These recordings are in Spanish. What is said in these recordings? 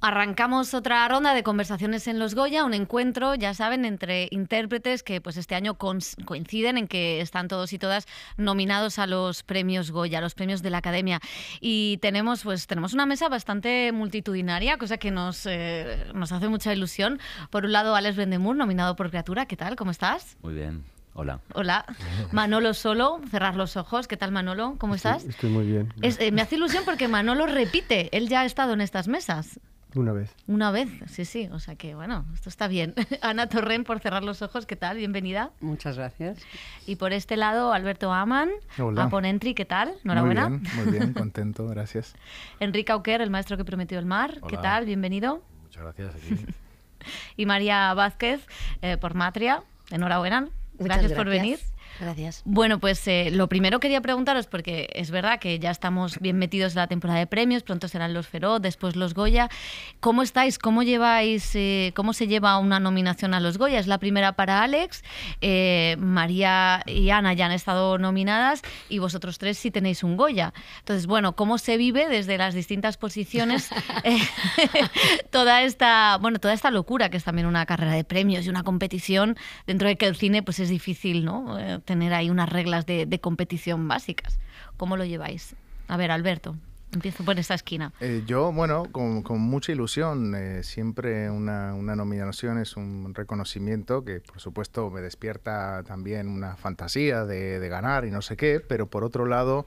Arrancamos otra ronda de conversaciones en los Goya, un encuentro, ya saben, entre intérpretes que pues este año coinciden en que están todos y todas nominados a los premios Goya, a los premios de la Academia. Y tenemos pues tenemos una mesa bastante multitudinaria, cosa que nos, eh, nos hace mucha ilusión. Por un lado, Alex Vendemur, nominado por Criatura, ¿qué tal? ¿Cómo estás? Muy bien. Hola. Hola. Manolo Solo, cerrar los ojos. ¿Qué tal, Manolo? ¿Cómo estás? Estoy, muy bien. Eh, me hace ilusión porque Manolo repite. Él ya ha estado en estas mesas. Una vez. Una vez, sí, sí. O sea que, bueno, esto está bien. Ana Torren, por cerrar los ojos, ¿qué tal? Bienvenida. Muchas gracias. Y por este lado, Alberto Aman, ¿qué tal? Enhorabuena. Muy bien, muy bien, contento, gracias. Enrique Auquer, el maestro que prometió el mar, ¿qué tal? Bienvenido. Muchas gracias. y María Vázquez, eh, por Matria, enhorabuena. Gracias, gracias por venir. Gracias. Bueno, pues eh, lo primero quería preguntaros, porque es verdad que ya estamos bien metidos en la temporada de premios, pronto serán los Feroz, después los Goya. ¿Cómo estáis? ¿Cómo lleváis? Eh, ¿Cómo se lleva una nominación a los Goya? Es la primera para Alex, eh, María y Ana ya han estado nominadas y vosotros tres sí tenéis un Goya. Entonces, bueno, ¿cómo se vive desde las distintas posiciones toda esta, bueno, toda esta locura que es también una carrera de premios y una competición dentro de que el cine pues es difícil, ¿no? tener ahí unas reglas de, competición básicas. ¿Cómo lo lleváis? A ver, Alberto. Empiezo por esta esquina. Eh, yo, bueno, con, mucha ilusión. Eh, siempre una, nominación es un reconocimiento que, por supuesto, me despierta también una fantasía de, ganar y no sé qué, pero por otro lado,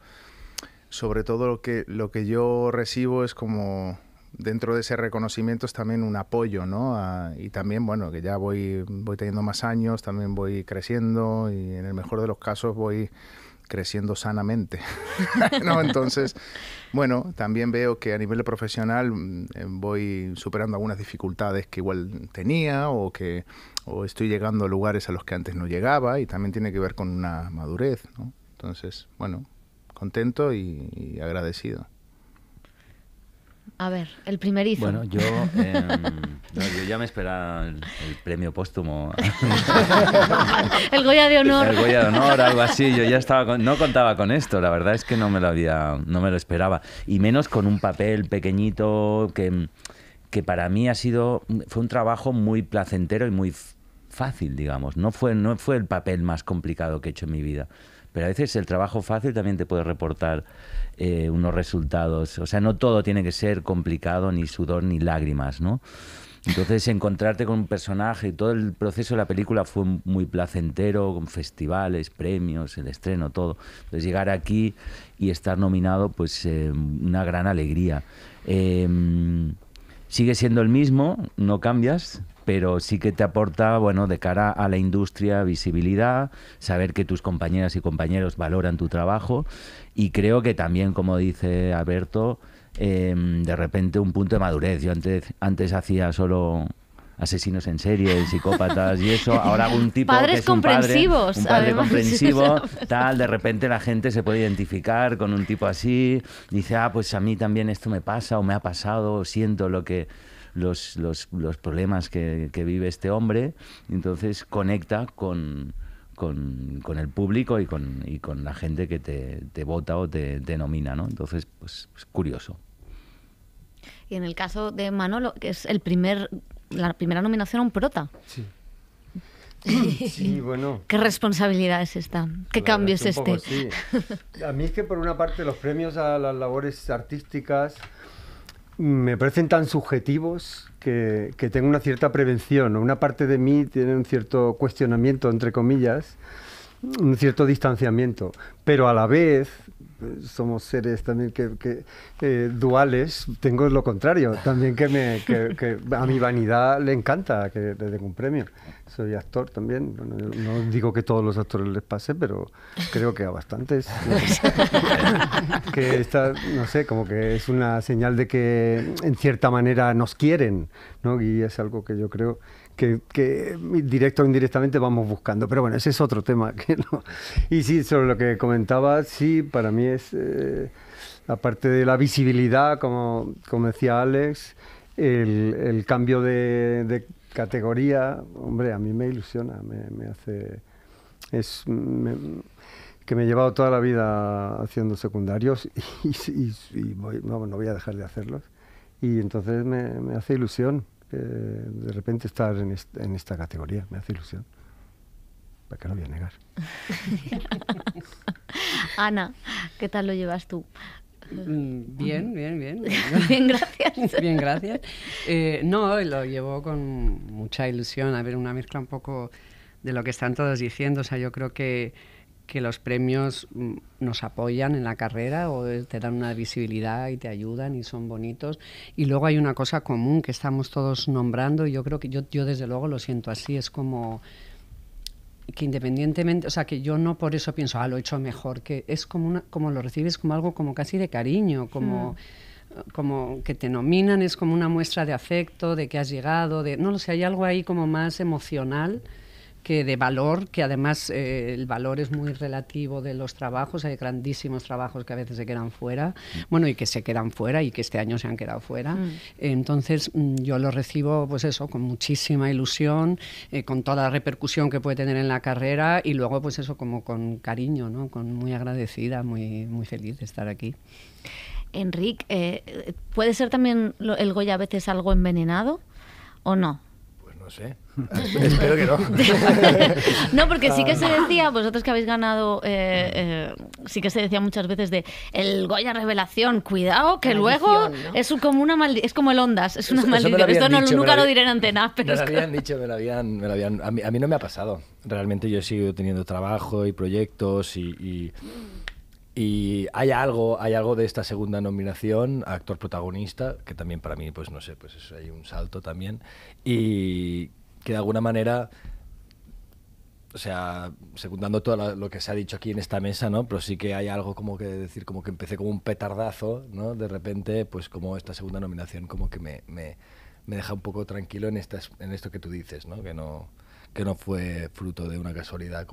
sobre todo lo que, lo que yo recibo es como dentro de ese reconocimiento es también un apoyo, ¿no? y también, bueno, que ya voy, voy teniendo más años, también voy creciendo y en el mejor de los casos voy creciendo sanamente. ¿no? Entonces, bueno, también veo que a nivel profesional eh, voy superando algunas dificultades que igual tenía o que estoy llegando a lugares a los que antes no llegaba y también tiene que ver con una madurez. ¿no? Entonces, bueno, contento y agradecido. A ver, el primerizo. Bueno, yo, em, ya me esperaba el, premio póstumo. el Goya de Honor. El Goya de Honor, algo así. Yo ya estaba no contaba con esto, la verdad es que no me lo había, no me lo esperaba. Y menos con un papel pequeñito que, que para mí ha sido, fue un trabajo muy placentero y muy fácil, digamos. No fue, no fue el papel más complicado que he hecho en mi vida. Pero a veces el trabajo fácil también te puede reportar eh, unos resultados. O sea, no todo tiene que ser complicado, ni sudor, ni lágrimas, ¿no? Entonces, encontrarte con un personaje y todo el proceso de la película fue muy placentero, con festivales, premios, el estreno, todo. Entonces, llegar aquí y estar nominado, pues eh, una gran alegría. Em, sigue siendo el mismo, no cambias, pero sí que te aporta, bueno, de cara a la industria, visibilidad, saber que tus compañeras y compañeros valoran tu trabajo y creo que también, como dice Alberto, em, de repente un punto de madurez. Yo antes, antes hacía solo asesinos en serie, psicópatas y eso. Ahora un tipo Padres comprensivos, un padre, comprensivo, tal, de repente la gente se puede identificar con un tipo así, dice, "Ah, pues a mí también esto me pasa o me ha pasado, o siento lo que los, los, problemas que, vive este hombre, entonces conecta con, el público y con, y con, la gente que te, vota o te, denomina nomina, ¿no? Entonces, pues es pues, curioso. Y en el caso de Manolo, que es el primer, la primera nominación a un prota. Sí. Sí, bueno. ¿Qué responsabilidad es esta? ¿Qué cambio es este? A mí es que por una parte los premios a las labores artísticas me parecen tan subjetivos que, tengo una cierta prevención, una parte de mí tiene un cierto cuestionamiento, entre comillas, un cierto distanciamiento, pero a la vez somos seres también que, eh, duales, tengo lo contrario, también que, me, que, a mi vanidad le encanta que le den un premio. Soy actor también, no digo que todos los actores les pase, pero creo que a bastantes. que está, no sé, como que es una señal de que en cierta manera nos quieren, ¿no? Y es algo que yo creo que, directo o indirectamente vamos buscando. Pero bueno, ese es otro tema. Y sí, sobre lo que comentaba, sí, para mí es, eh, aparte de la visibilidad, como, como decía Alex, el, cambio de, categoría, hombre, a mí me ilusiona, me, hace... Es, que me he llevado toda la vida haciendo secundarios y, no, voy a dejar de hacerlos. Y entonces me hace ilusión de repente estar en, esta categoría, me hace ilusión. ¿Para no lo voy a negar? Ana, ¿qué tal lo llevas tú? Mm, bien, bien, bien. bien, gracias. bien, gracias. Eh, no, lo llevo con mucha ilusión. A ver, una mezcla un poco de lo que están todos diciendo. O sea, yo creo que que los premios mm, nos apoyan en la carrera o te dan una visibilidad y te ayudan y son bonitos. Y luego hay una cosa común que estamos todos nombrando y yo creo que yo, yo desde luego lo siento así, es como que independientemente, o sea, que yo no por eso pienso, ah, lo he hecho mejor, que es como, como lo recibes como algo como casi de cariño, como... Hmm. como que te nominan es como una muestra de afecto, de que has llegado, de no lo sé, hay algo ahí como más emocional que de valor, que además eh, el valor es muy relativo de los trabajos, hay grandísimos trabajos que a veces se quedan fuera, mm. bueno, y que se quedan fuera y que este año se han quedado fuera. Mm. Entonces mm, yo lo recibo, pues eso, con muchísima ilusión, eh, con toda la repercusión que puede tener en la carrera y luego, pues eso, como con cariño, ¿no? Con muy agradecida, muy, muy feliz de estar aquí. Enrique, eh, ¿puede ser también el Goya a veces algo envenenado o no? sé. Espero que no. no, porque sí que se ah. decía, vosotros que habéis ganado, eh, eh, sí que se decía muchas veces de el Goya Revelación, cuidado, que luego es como una es como el Ondas, es una maldición. Esto no, nunca lo, diré en antena, Me lo habían dicho, me lo habían. a, mí, no me ha pasado. Realmente yo he seguido teniendo trabajo y proyectos y y hay algo, hay algo de esta segunda nominación, actor protagonista, que también para mí, pues no sé, pues eso, hay un salto también. Y que de alguna manera, o sea, secundando todo lo que se ha dicho aquí en esta mesa, ¿no? Pero sí que hay algo como que decir, como que empecé como un petardazo, ¿no? De repente, pues como esta segunda nominación como que me, me, me deja un poco tranquilo en, esta en esto que tú dices, ¿no? Que no que no fue fruto de una casualidad,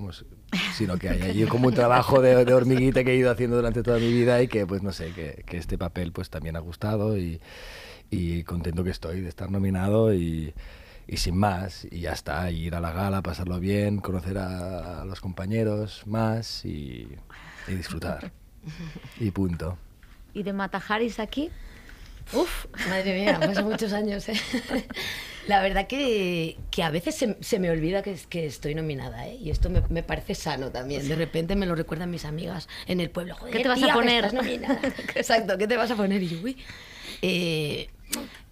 sino que hay allí como un trabajo de, hormiguita que he ido haciendo durante toda mi vida y que, pues no sé, que, este papel pues también ha gustado y, contento que estoy de estar nominado y sin más, y ya está, ir a la gala, pasarlo bien, conocer a, los compañeros más y disfrutar. y punto. ¿Y de Matajaris aquí? Uf, madre mía, pasan muchos años. ¿eh? La verdad que, que a veces se, me olvida que, que estoy nominada, ¿eh? y esto me, parece sano también. De repente me lo recuerdan mis amigas en el pueblo. ¿Qué te vas a poner? Exacto, ¿qué te vas a poner? Y uy. Eh,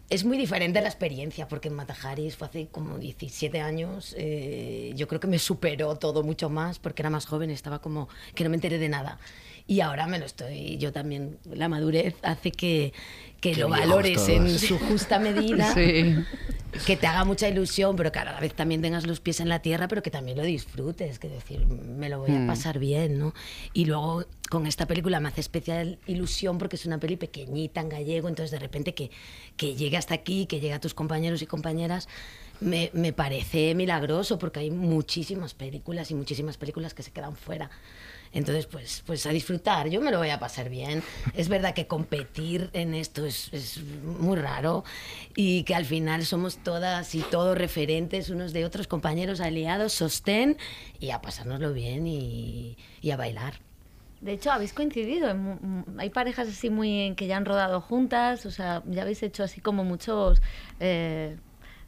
es muy diferente la experiencia, porque en Matajaris fue hace como 17 años. Eh, yo creo que me superó todo mucho más, porque era más joven, estaba como que no me enteré de nada y ahora me lo estoy, yo también, la madurez hace que, que lo valores en su justa medida. Que te haga mucha ilusión, pero que a la vez también tengas los pies en la tierra, pero que también lo disfrutes, que decir, me lo voy a mm. pasar bien, ¿no? Y luego con esta película me hace especial ilusión porque es una peli pequeñita en gallego, entonces de repente que, que llegue hasta aquí, que llegue a tus compañeros y compañeras, me, me parece milagroso porque hay muchísimas películas y muchísimas películas que se quedan fuera entonces, pues, pues a disfrutar, yo me lo voy a pasar bien. Es verdad que competir en esto es, es muy raro y que al final somos todas y todos referentes unos de otros, compañeros, aliados, sostén y a pasárnoslo bien y, a bailar. De hecho, habéis coincidido. hay parejas así muy que ya han rodado juntas, o sea, ya habéis hecho así como muchos eh,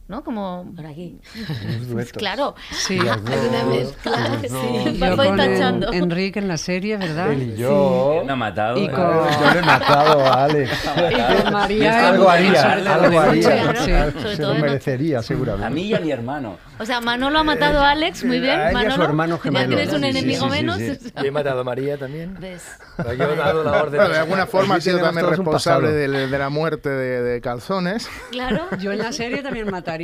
¿no? Como por aquí. claro. Sí. Enrique en la serie, ¿verdad? Él y yo. Sí. ha matado. Yo le he matado eh. a Alex. y con María. algo haría. Algo haría. Se lo merecería, seguramente. A mí y a mi hermano. O sea, Manolo ha matado a Alex, muy bien. A Manolo. su hermano gemelo. Ya tienes un enemigo menos. Yo he matado a María también. ¿Ves? Yo he dado la orden. de alguna forma ha sido también responsable de, la muerte de, de calzones. Claro. Yo en la serie también mataría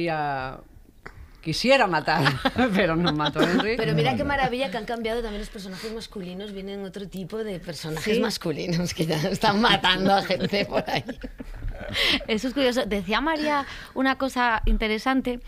quisiera matar, pero no mató Pero mira qué maravilla que han cambiado también los personajes masculinos, vienen otro tipo de personajes masculinos que ya están matando a gente por ahí. Eso es curioso. Decía María una cosa interesante,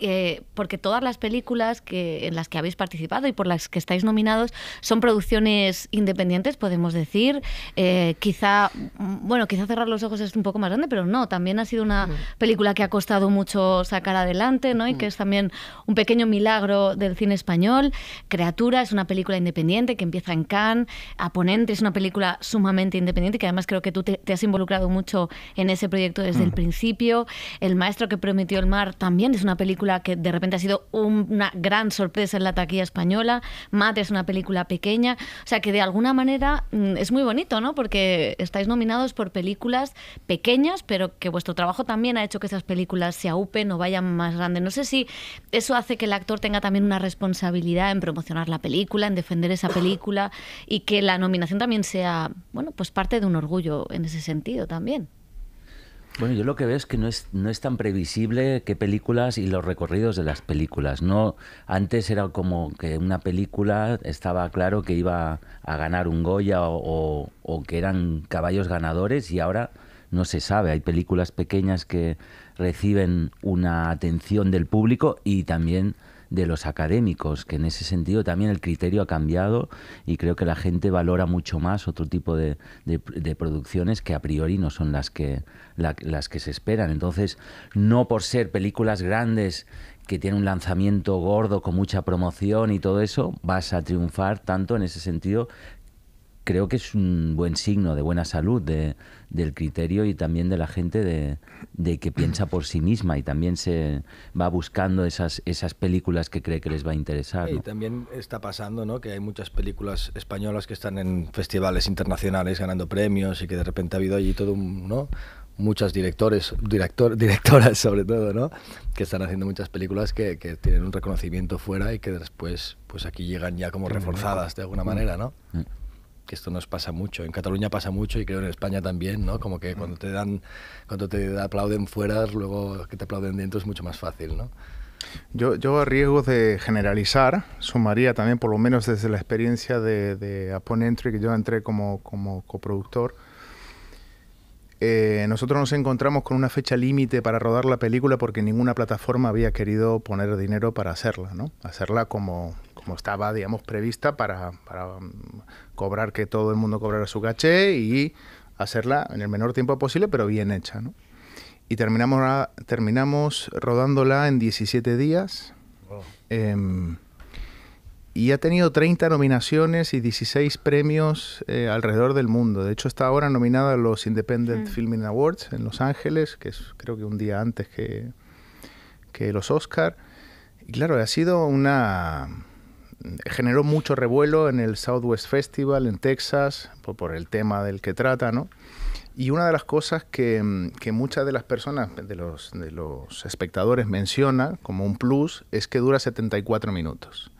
eh, porque todas las películas que, en las que habéis participado y por las que estáis nominados son producciones independientes, podemos decir. Eh, quizá, bueno, quizá cerrar los ojos es un poco más grande, pero no, también ha sido una película que ha costado mucho sacar adelante, ¿no? Y que es también un pequeño milagro del cine español. Creatura es una película independiente que empieza en Cannes. Aponente es una película sumamente independiente que además creo que tú te has involucrado mucho en ese proyecto desde el mm. principio. El maestro que prometió el mar también es una película que de repente ha sido una gran sorpresa en la taquilla española. Mate es una película pequeña. O sea que de alguna manera mm, es muy bonito, ¿no? Porque estáis nominados por películas pequeñas, pero que vuestro trabajo también ha hecho que esas películas se aupen o vayan más grandes. No sé si eso hace que el actor tenga también una responsabilidad en promocionar la película, en defender esa película y que la nominación también sea, bueno, pues parte de un orgullo en ese sentido también. Bueno, yo lo que veo es que no es, no es tan previsible qué películas y los recorridos de las películas. No, antes era como que una película estaba claro que iba a ganar un Goya o, o que eran caballos ganadores y ahora no se sabe. Hay películas pequeñas que reciben una atención del público y también de los académicos, que en ese sentido también el criterio ha cambiado y creo que la gente valora mucho más otro tipo de, de, producciones que a priori no son las que, las que se esperan. Entonces, no por ser películas grandes que tienen un lanzamiento gordo con mucha promoción y todo eso, vas a triunfar tanto en ese sentido creo que es un buen signo de buena salud de, del criterio y también de la gente de, de, que piensa por sí misma y también se va buscando esas, esas películas que cree que les va a interesar. Y también está pasando ¿no? que hay muchas películas españolas que están en festivales internacionales ganando premios y que de repente ha habido allí todo ¿no? muchas directores, director, directoras sobre todo, ¿no? Que están haciendo muchas películas que, que, tienen un reconocimiento fuera y que después, pues aquí llegan ya como reforzadas de alguna mm. manera, ¿no? Mm que esto nos pasa mucho. En Cataluña pasa mucho y creo en España también, ¿no? Como que cuando te dan, cuando te aplauden fuera, luego que te aplauden dentro es mucho más fácil, ¿no? Yo, yo a riesgo de generalizar, sumaría también, por lo menos desde la experiencia de, de Upon Entry, que yo entré como, como coproductor, eh, nosotros nos encontramos con una fecha límite para rodar la película porque ninguna plataforma había querido poner dinero para hacerla, ¿no? Hacerla como, como estaba, digamos, prevista para, para cobrar que todo el mundo cobrara su caché y hacerla en el menor tiempo posible, pero bien hecha. ¿no? Y terminamos, terminamos rodándola en 17 días. Em, y ha tenido 30 nominaciones y 16 premios eh, alrededor del mundo. De hecho, está ahora nominada a los Independent mm. Filming Awards en Los Ángeles, que es creo que un día antes que, que los Oscar. Y claro, ha sido una, generó mucho revuelo en el Southwest Festival en Texas por, el tema del que trata, ¿no? Y una de las cosas que, muchas de las personas, de los, de los espectadores menciona como un plus es que dura 74 minutos.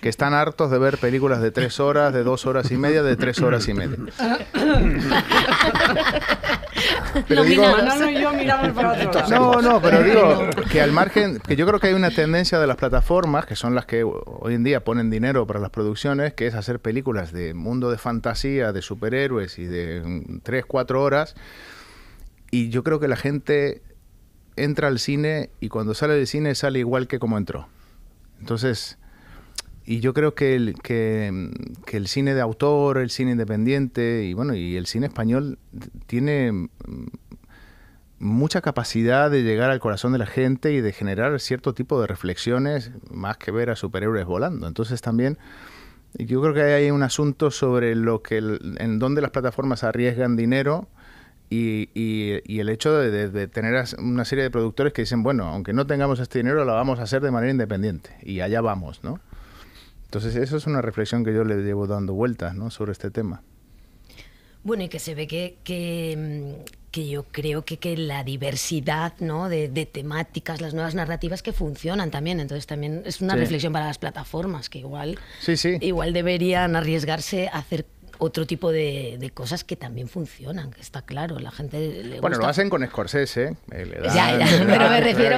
Que están hartos de ver películas de tres horas, de dos horas y media, de tres horas y media. digo, No, no, pero digo que al margen, que yo creo que hay una tendencia de las plataformas, que son las que hoy en día ponen dinero para las producciones, que es hacer películas de mundo de fantasía, de superhéroes y de 3, mm, 4 horas. Y yo creo que la gente entra al cine y cuando sale del cine sale igual que como entró. Entonces, y yo creo que el, mm, que, el cine de autor, el cine independiente y bueno, y el cine español tiene mm, mucha capacidad de llegar al corazón de la gente y de generar cierto tipo de reflexiones más que ver a superhéroes volando. Entonces también yo creo que hay un asunto sobre lo que en dónde las plataformas arriesgan dinero y, el hecho de, de, tener una serie de productores que dicen, bueno, aunque no tengamos este dinero, lo vamos a hacer de manera independiente y allá vamos, ¿no? Entonces, eso es una reflexión que yo le llevo dando vueltas ¿no? sobre este tema. Bueno, y que se ve que, que, mm, yo creo que, la diversidad ¿no? de, temáticas, las nuevas narrativas que funcionan también. Entonces también es una reflexión para las plataformas que igual, sí, sí. igual deberían arriesgarse a hacer otro tipo de, cosas que también funcionan, que está claro, la gente Bueno, lo hacen con Scorsese, eh, ya, pero me refiero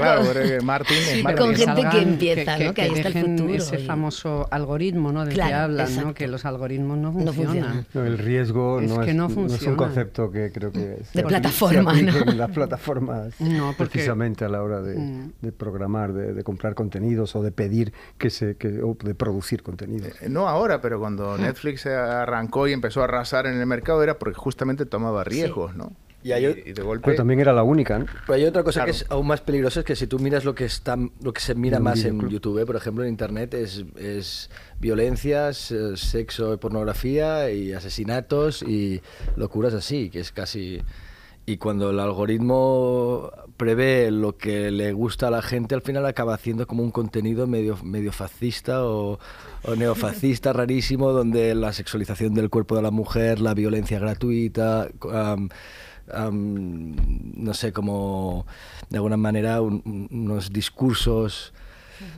con, con gente que empieza, que, ¿no? ahí está el futuro. Ese famoso algoritmo, ¿no? Del que hablan, ¿no? Que los algoritmos no funcionan. el riesgo no, es, es, un concepto que creo que es de plataforma, De las plataformas precisamente a la hora de, mm. programar, de, comprar contenidos o de pedir que se que, o de producir contenido. Eh, no ahora, pero cuando Netflix arrancó y empezó a arrasar en el mercado era porque justamente tomaba riesgos, ¿no? Y, de golpe... Pero también era la única, ¿no? Pero hay otra cosa que es aún más peligrosa, es que si tú miras lo que está, lo que se mira más en YouTube, por ejemplo, en Internet, es, es violencias, sexo, pornografía y asesinatos y locuras así, que es casi... Y cuando el algoritmo prevé lo que le gusta a la gente, al final acaba haciendo como un contenido medio, medio fascista o, neofascista rarísimo, donde la sexualización del cuerpo de la mujer, la violencia gratuita... no sé, como de alguna manera unos discursos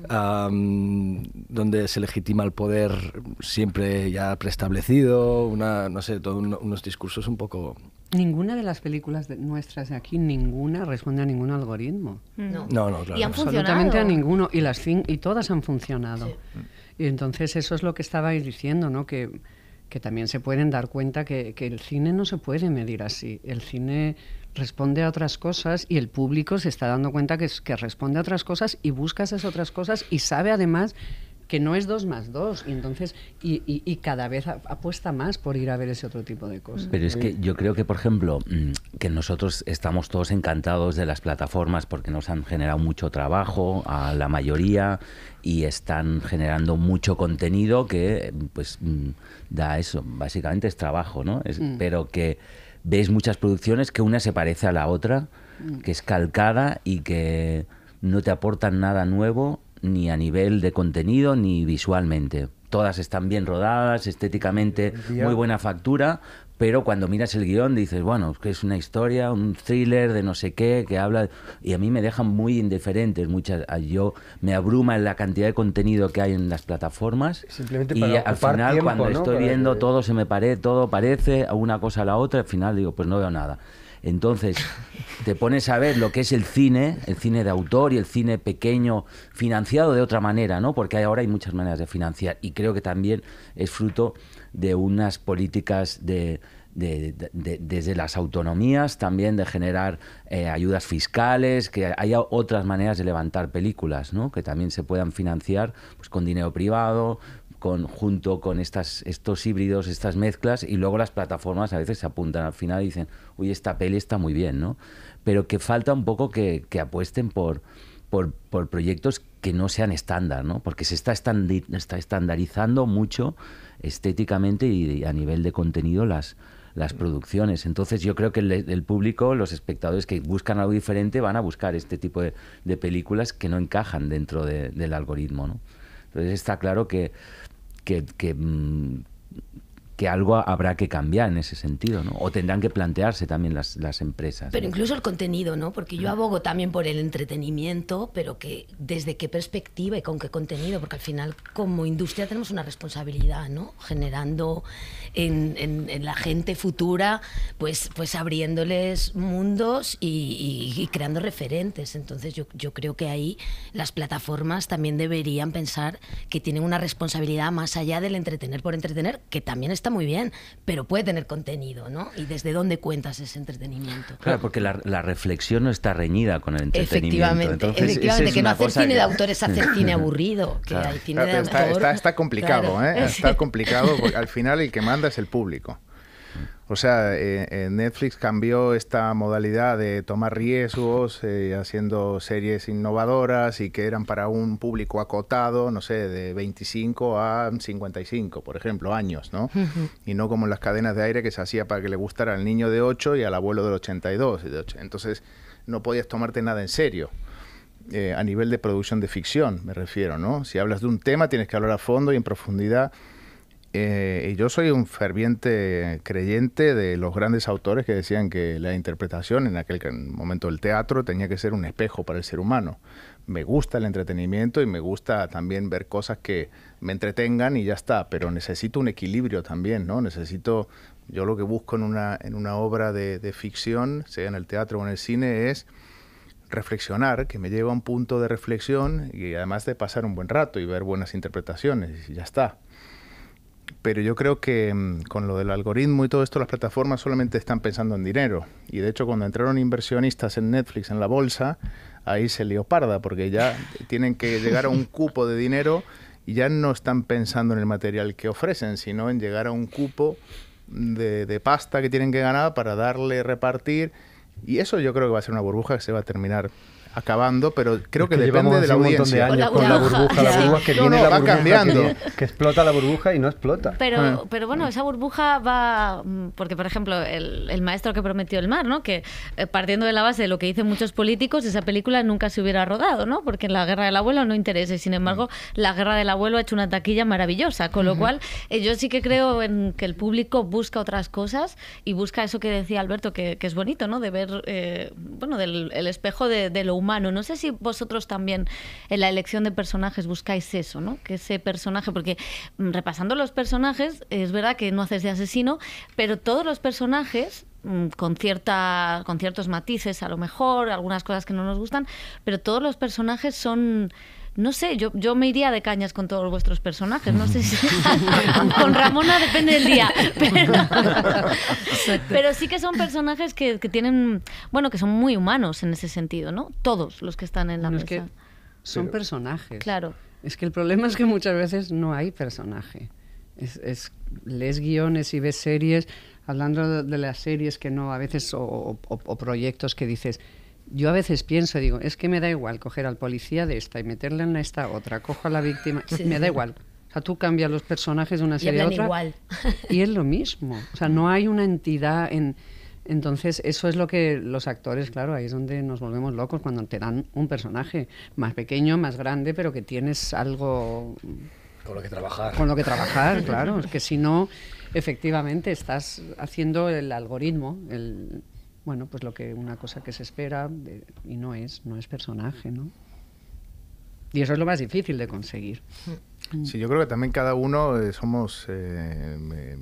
donde se legitima el poder siempre ya preestablecido, una, no sé, todos unos discursos un poco... Ninguna de las películas nuestras de aquí, ninguna responde a ningún algoritmo. No, no, claro. Y absolutamente a ninguno. Y, las y todas han funcionado. Y entonces eso es lo que estabais diciendo, ¿no? Que, que también se pueden dar cuenta que, que el cine no se puede medir así. El cine responde a otras cosas y el público se está dando cuenta que, es, que responde a otras cosas y busca esas otras cosas y sabe además que no es dos más dos y entonces y, cada vez apuesta más por ir a ver ese otro tipo de cosas pero es que yo creo que por ejemplo mm, que nosotros estamos todos encantados de las plataformas porque nos han generado mucho trabajo a la mayoría y están generando mucho contenido que pues mm, da eso básicamente es trabajo no mm. pero que ves muchas producciones que una se parece a la otra, mm. que es calcada y que no te aportan nada nuevo ni a nivel de contenido ni visualmente. Todas están bien rodadas, estéticamente muy buena factura, pero cuando miras el guión dices, bueno, que es una historia, un thriller de no sé qué, que habla... Y a mí me dejan muy indiferentes muchas... Yo me abruma en la cantidad de contenido que hay en las plataformas. Simplemente y al final cuando estoy viendo todo se me parece, todo parece a una cosa a la otra, al final digo, pues no veo nada. Entonces, te pones a ver lo que es el cine, el cine de autor y el cine pequeño, financiado de otra manera, ¿no? Porque ahora hay muchas maneras de financiar y creo que también es fruto de unas políticas de, desde las autonomías también de generar eh, ayudas fiscales, que haya otras maneras de levantar películas, ¿no? que también se puedan financiar pues, con dinero privado, con, junto con estas, estos híbridos, estas mezclas, y luego las plataformas a veces se apuntan al final y dicen, uy, esta peli está muy bien, ¿no? Pero que falta un poco que, apuesten por, por, proyectos que no sean estándar, ¿no? Porque se está, está estandarizando mucho estéticamente y a nivel de contenido las, las producciones. Entonces yo creo que el, público, los espectadores que buscan algo diferente van a buscar este tipo de, películas que no encajan dentro del algoritmo. ¿no? Entonces está claro que, que, mm, que algo habrá que cambiar en ese sentido, ¿no? O tendrán que plantearse también las, empresas. Pero incluso el contenido, ¿no? Porque yo abogo también por el entretenimiento, pero que desde qué perspectiva y con qué contenido, porque al final como industria tenemos una responsabilidad, ¿no? Generando en, en, la gente futura, pues, pues abriéndoles mundos y, creando referentes. Entonces yo, yo creo que ahí las plataformas también deberían pensar que tienen una responsabilidad más allá del entretener por entretener, que también está muy bien, pero puede tener contenido, ¿no? Y desde dónde cuentas ese entretenimiento. Claro, porque la, reflexión no está reñida con el entretenimiento. Efectivamente, Entonces, que no hacer cine de autor es hacer cine aburrido, que hay cine de está, Está, complicado, ¿eh? Está complicado, porque al final el que manda es el público. O sea, eh, eh, Netflix cambió esta modalidad de tomar riesgos, eh, haciendo series innovadoras y que eran para un público acotado, no sé, de 25 a 55, por ejemplo, años, ¿no? Y no como en las cadenas de aire que se hacía para que le gustara al niño de 8 y al abuelo del 82. De 8. Entonces, no podías tomarte nada en serio. a nivel de producción de ficción, me refiero, ¿no? Si hablas de un tema, tienes que hablar a fondo y en profundidad eh, yo soy un ferviente creyente de los grandes autores que decían que la interpretación en aquel momento del teatro tenía que ser un espejo para el ser humano. Me gusta el entretenimiento y me gusta también ver cosas que me entretengan y ya está, pero necesito un equilibrio también, ¿no? Necesito, yo lo que busco en una, en una obra de, ficción, sea en el teatro o en el cine, es reflexionar, que me lleva a un punto de reflexión y además de pasar un buen rato y ver buenas interpretaciones y ya está pero yo creo que mm, con lo del algoritmo y todo esto, las plataformas solamente están pensando en dinero. Y de hecho, cuando entraron inversionistas en Netflix, en la bolsa, ahí se leoparda, porque ya tienen que llegar a un cupo de dinero y ya no están pensando en el material que ofrecen, sino en llegar a un cupo de, de pasta que tienen que ganar para darle, repartir. Y eso yo creo que va a ser una burbuja que se va a terminar acabando, pero creo que, depende de la audiencia. Un de años con la burbuja, la burbuja, que viene la va cambiando. Que, explota la burbuja y no explota. Pero, ah. pero bueno, esa burbuja va, mm, porque por ejemplo, el, el, maestro que prometió el mar, ¿no? Que eh, partiendo de la base de lo que dicen muchos políticos, esa película nunca se hubiera rodado, ¿no? Porque en la guerra del abuelo no interesa y sin embargo, mm. la guerra del abuelo ha hecho una taquilla maravillosa, con lo cual eh, yo sí que creo en que el público busca otras cosas y busca eso que decía Alberto, que, que es bonito, ¿no? De ver, eh, bueno, del el espejo de, de lo humano. No sé si vosotros también en la elección de personajes buscáis eso, ¿no? Que ese personaje, porque mm, repasando los personajes, es verdad que no haces de asesino, pero todos los personajes mm, con, cierta, con ciertos matices, a lo mejor, algunas cosas que no nos gustan, pero todos los personajes son no sé, yo, yo me iría de cañas con todos vuestros personajes, no sé si con Ramona depende del día, pero, sí que son personajes que, tienen, bueno, que son muy humanos en ese sentido, ¿no? Todos los que están en la mesa. son personajes. Claro. Es que el problema es que muchas veces no hay personaje. Es, es, lees guiones y ves series, hablando de las series que no, a veces, o proyectos que dices, yo a veces pienso, digo, es que me da igual coger al policía de esta y meterle en esta otra, cojo a la víctima, me da igual. O sea, tú cambias los personajes de una serie a otra. Igual. Y es lo mismo. O sea, no hay una entidad en. Entonces, eso es lo que los actores, claro, ahí es donde nos volvemos locos cuando te dan un personaje más pequeño, más grande, pero que tienes algo. Con lo que trabajar. Con lo que trabajar, claro. Es que si no, efectivamente, estás haciendo el algoritmo, el, bueno, pues lo que una cosa que se espera y no es, no es personaje, ¿no? Y eso es lo más difícil de conseguir. Mm. Sí, yo creo que también cada uno eh, somos eh, eh,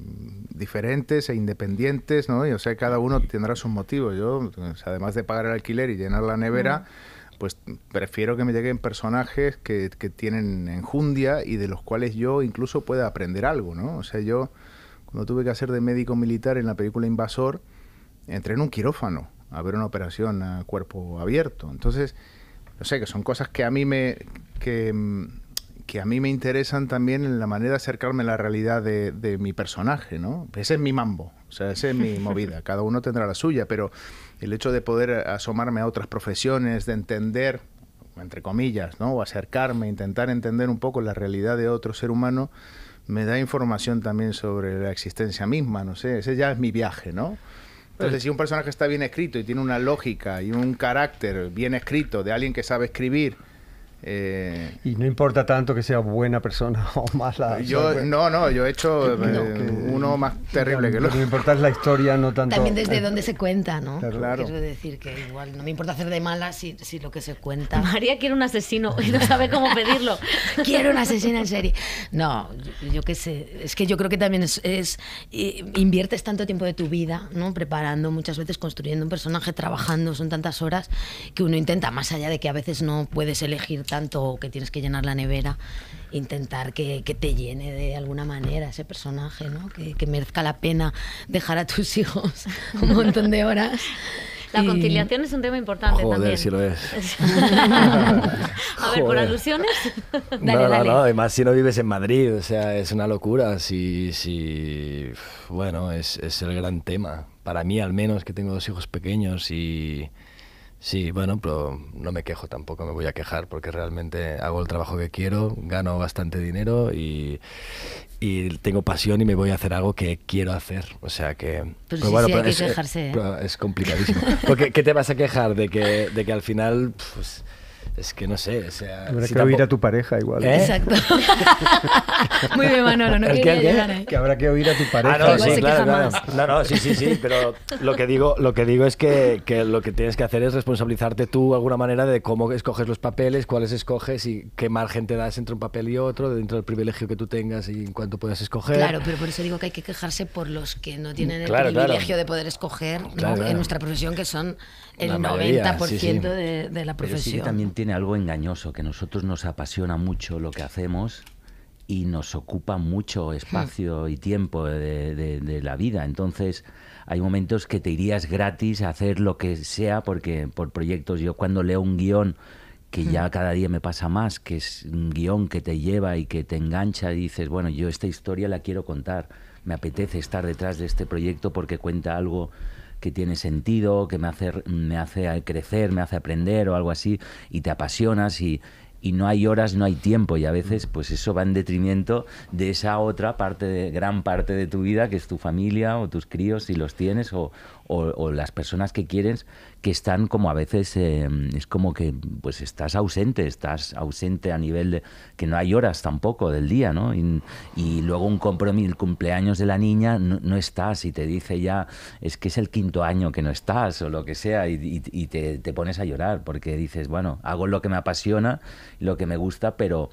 diferentes e independientes, ¿no? o sea, cada uno tendrá sus motivos. Yo, pues, además de pagar el alquiler y llenar la nevera, mm. pues prefiero que me lleguen personajes que, que, tienen enjundia y de los cuales yo incluso pueda aprender algo, ¿no? O sea, yo cuando tuve que hacer de médico militar en la película Invasor, entré en un quirófano a ver una operación a cuerpo abierto. Entonces, no sé, que son cosas que a mí me, que, mm, que a mí me interesan también en la manera de acercarme a la realidad de, de mi personaje, ¿no? Ese es mi mambo, o sea, esa es mi movida. Cada uno tendrá la suya, pero el hecho de poder asomarme a otras profesiones, de entender entre comillas, ¿no? o acercarme, intentar entender un poco la realidad de otro ser humano, me da información también sobre la existencia misma, no sé, ese ya es mi viaje, ¿no? Entonces, si un personaje está bien escrito y tiene una lógica y un carácter bien escrito de alguien que sabe escribir eh, y no importa tanto que sea buena persona o mala. Yo, pues, no, no, yo he hecho eh, uno más terrible que, lo que me importa es la historia, no tanto. También desde donde dónde se cuenta, ¿no? Claro. Quiero decir que igual no me importa hacer de mala si, si lo que se cuenta. María quiere un asesino y no sabe cómo pedirlo. quiero un asesino en serie. No, yo, qué sé. Es que yo creo que también es, es, eh, inviertes tanto tiempo de tu vida, ¿no? Preparando muchas veces, construyendo un personaje, trabajando, son tantas horas que uno intenta, más allá de que a veces no puedes elegir tanto que tienes que llenar la nevera, intentar que, te llene de alguna manera ese personaje, ¿no? que, merezca la pena dejar a tus hijos un montón de horas. La conciliación es un tema importante Joder, si lo es. a ver, por alusiones. dale, no, no, no, además si no vives en Madrid, o sea, es una locura. Si, si... Bueno, es el gran tema. Para mí, al menos, que tengo dos hijos pequeños y Sí, bueno, pero no me quejo tampoco, me voy a quejar porque realmente hago el trabajo que quiero, gano bastante dinero y, y tengo pasión y me voy a hacer algo que quiero hacer. O sea que... Pero, bueno, es, complicadísimo. porque, ¿Qué te vas a quejar? De que, de que al final... Pues, es que no sé, o sea... Habrá que oír a tu pareja igual. ¿Eh? Exacto. Muy bien, Manolo, no que, ¿eh? Que habrá que oír a tu pareja. Ah, no, sí, claro, claro. No, sí, sí, sí, pero lo que digo, lo que digo es que, que, lo que tienes que hacer es responsabilizarte tú de alguna manera de cómo escoges los papeles, cuáles escoges y qué margen te das entre un papel y otro, dentro del privilegio que tú tengas y en cuánto puedas escoger. Claro, pero por eso digo que hay que quejarse por los que no tienen el privilegio de poder escoger en nuestra profesión, que son el 90% De, la profesión. sí también tiene algo engañoso, que nosotros nos apasiona mucho lo que hacemos y nos ocupa mucho hmm. espacio y tiempo de, de, la vida. Entonces, hay momentos que te irías gratis a hacer lo que sea, porque por proyectos, yo cuando leo un guión que ya hmm. cada día me pasa más, que es un guión que te lleva y que te engancha y dices, bueno, yo esta historia la quiero contar, me apetece estar detrás de este proyecto porque cuenta algo que tiene sentido, que me hace, me hace crecer, me hace aprender o algo así, y te apasionas y, no hay horas, no hay tiempo y a veces mm. pues eso va en detrimento de esa otra parte, de, gran parte de tu vida que es tu familia o tus críos si los tienes o, o, las personas que quieres que están como a veces, em, es como que pues estás ausente, estás ausente a nivel de que no hay horas tampoco del día, ¿no? Y, luego un compromiso, el cumpleaños de la niña, no, estás y te dice ya, es que es el quinto año que no estás o lo que sea, y, te pones a llorar porque dices, bueno, hago lo que me apasiona, lo que me gusta, pero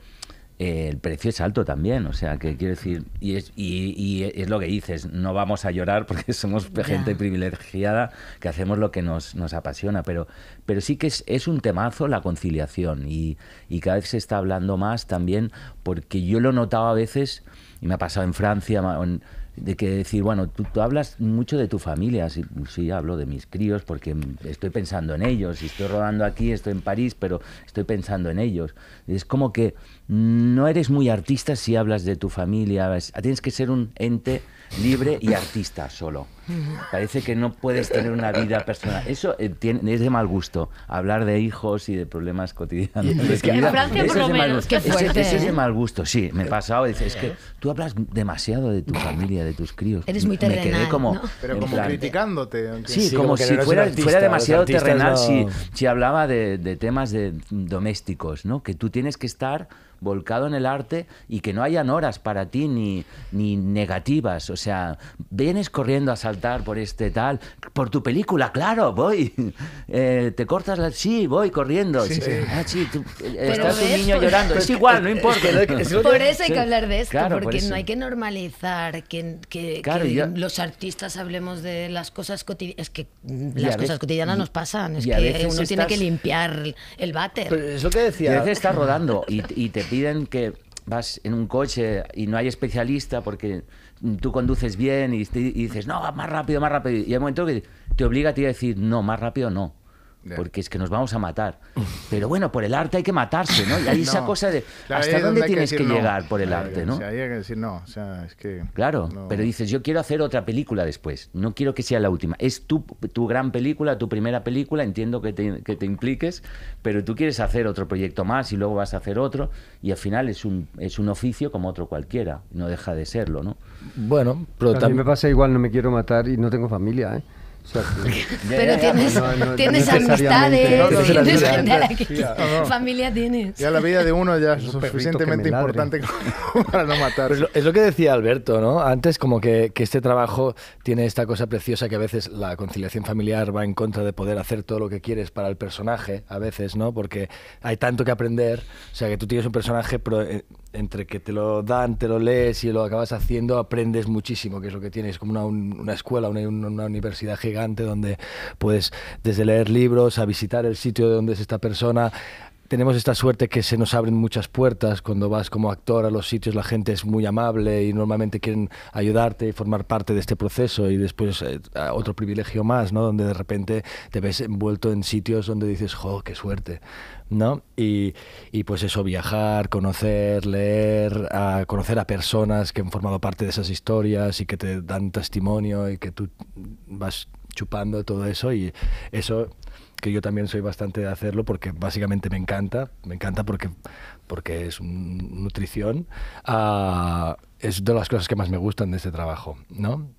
eh, el precio es alto también, o sea, que quiero decir, y es, y, es lo que dices, no vamos a llorar porque somos gente privilegiada que hacemos lo que nos, apasiona, pero, pero sí que es, es un temazo la conciliación y, y, cada vez se está hablando más también porque yo lo he notado a veces, y me ha pasado en Francia, en, de que decir, bueno, tú, hablas mucho de tu familia, sí, sí, hablo de mis críos porque estoy pensando en ellos, y estoy rodando aquí, estoy en París, pero estoy pensando en ellos. Es como que no eres muy artista si hablas de tu familia, tienes que ser un ente libre y artista solo. Parece que no puedes tener una vida personal. Eso eh, tiene, es de mal gusto, hablar de hijos y de problemas cotidianos. es que en Francia, por lo menos, qué fuerte. Ese, es de ¿eh? mal gusto, sí, me he pasado. Es, que eh. tú hablas demasiado de tu familia, de tus críos. Eres muy terrenal. Me quedé como. Pero como criticándote. Sí, como, si fuera, demasiado terrenal si, si, hablaba de, de temas de, mm, domésticos, ¿no? Que tú tienes que estar volcado en el arte y que no hayan horas para ti ni, ni negativas. O sea, vienes corriendo a saltar por este tal, por tu película, claro, voy. Eh, te cortas la... Sí, voy corriendo. Ah, sí, eh, estás un niño pues, llorando. Es pues, igual, no importa. por eso hay que hablar de esto, porque no hay que normalizar que, los artistas hablemos de las cosas cotidianas. Es que las cosas cotidianas nos pasan, es que uno tiene que limpiar el váter. Eso que decía. a veces estás rodando y te piden que vas en un coche y no hay especialista porque tú conduces bien y, dices, no, más rápido, más rápido. Y hay un momento que te obliga a ti a decir, no, más rápido no. Porque es que nos vamos a matar. Pero bueno, por el arte hay que matarse, ¿no? Y hay esa cosa de hasta dónde tienes que, llegar por el arte, ¿no? hay que decir no, o sea, es que... Claro, pero dices, yo quiero hacer otra película después, no quiero que sea la última. Es tu, tu gran película, tu primera película, entiendo que te, que te impliques, pero tú quieres hacer otro proyecto más y luego vas a hacer otro y al final es un, es un oficio como otro cualquiera, no deja de serlo, ¿no? Bueno, pero también... me pasa igual, no me quiero matar y no tengo familia, ¿eh? pero tienes, tienes amistades, tienes gente familia tienes. Ya la vida de uno ya es suficientemente importante para no matar. es lo que decía Alberto, ¿no? Antes como que, que, este trabajo tiene esta cosa preciosa que a veces la conciliación familiar va en contra de poder hacer todo lo que quieres para el personaje, a veces, ¿no? Porque hay tanto que aprender, o sea, que tú tienes un personaje, pero eh, entre que te lo dan, te lo lees y lo acabas haciendo, aprendes muchísimo, que es lo que tienes, como una, una escuela, una, una universidad gigante donde puedes desde leer libros a visitar el sitio de donde es esta persona, tenemos esta suerte que se nos abren muchas puertas cuando vas como actor a los sitios, la gente es muy amable y normalmente quieren ayudarte y formar parte de este proceso y después eh, otro privilegio más, ¿no? Donde de repente te ves envuelto en sitios donde dices, jo, qué suerte, ¿no? Y, y pues eso, viajar, conocer, leer, a conocer a personas que han formado parte de esas historias y que te dan testimonio y que tú vas chupando todo eso y eso que yo también soy bastante de hacerlo porque básicamente me encanta, me encanta porque, porque es nutrición, ah, es de las cosas que más me gustan de este trabajo, ¿no?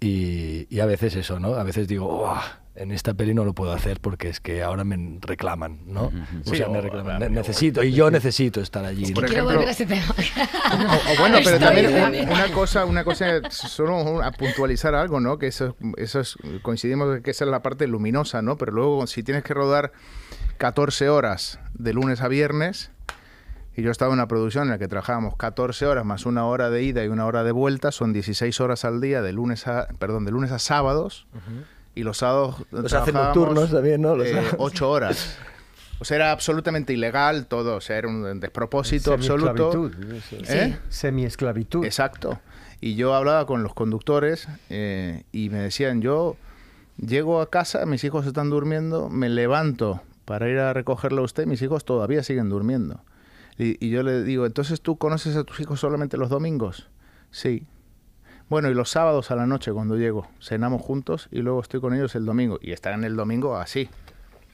Y, y a veces eso, ¿no? A veces digo, oh, en esta peli no lo puedo hacer porque es que ahora me reclaman, ¿no? O sea, me reclaman. Ah, necesito, y yo necesito estar allí. que bueno, pero también una cosa, una cosa, solo a puntualizar algo, ¿no? Que eso, eso coincidimos que esa es la parte luminosa, ¿no? Pero luego, si tienes que rodar 14 horas de lunes a viernes, y yo estaba en una producción en la que trabajábamos 14 horas más una hora de ida y una hora de vuelta, son 16 horas al día de lunes a, perdón, de lunes a sábados y los sábados los turnos también, ¿no? Eh, ocho horas. O sea, era absolutamente ilegal todo, o sea, era un despropósito absoluto. ¿Eh? Semi-esclavitud. Exacto. Y yo hablaba con los conductores eh, y me decían, yo llego a casa, mis hijos están durmiendo, me levanto para ir a recogerlo a usted, mis hijos todavía siguen durmiendo. Y, y yo le digo, entonces tú conoces a tus hijos solamente los domingos. Sí, bueno, y los sábados a la noche cuando llego, cenamos juntos y luego estoy con ellos el domingo. Y están el domingo así,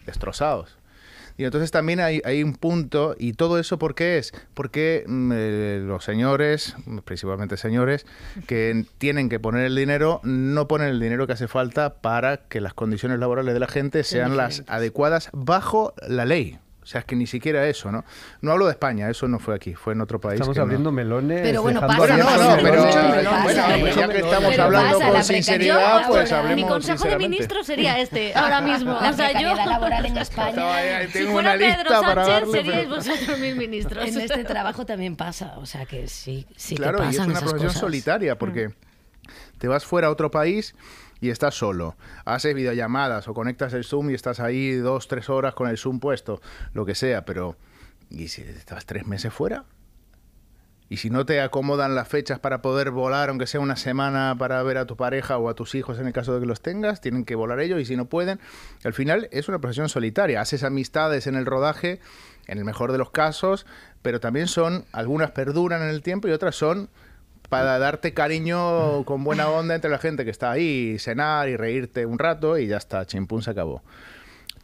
destrozados. Y entonces también hay, un punto, y todo eso ¿por qué es? Porque mm, eh, los señores, principalmente señores, que tienen que poner el dinero, no ponen el dinero que hace falta para que las condiciones laborales de la gente sean las adecuadas bajo la ley. O sea, es que ni siquiera eso, ¿no? No hablo de España, eso no fue aquí, fue en otro país. Estamos abriendo melones. Pero bueno, pasa, no, pero, bueno, ya que estamos hablando con sinceridad, pues hablemos Mi consejo de ministro sería este, ahora mismo. O sea, yo... laboral en España. tengo si fuera una lista Pedro para Sánchez, seríais vosotros mis ministros. En este trabajo también pasa, o sea que sí, sí claro, que pasan y es una profesión solitaria, porque mm. te vas fuera a otro país y estás solo, haces videollamadas o conectas el Zoom y estás ahí dos, tres horas con el Zoom puesto, lo que sea, pero ¿y si estás tres meses fuera? Y si no te acomodan las fechas para poder volar, aunque sea una semana, para ver a tu pareja o a tus hijos en el caso de que los tengas, tienen que volar ellos y si no pueden, al final es una profesión solitaria. Haces amistades en el rodaje, en el mejor de los casos, pero también son, algunas perduran en el tiempo y otras son para darte cariño con buena onda entre la gente que está ahí, cenar y reírte un rato y ya está, chimpún se acabó.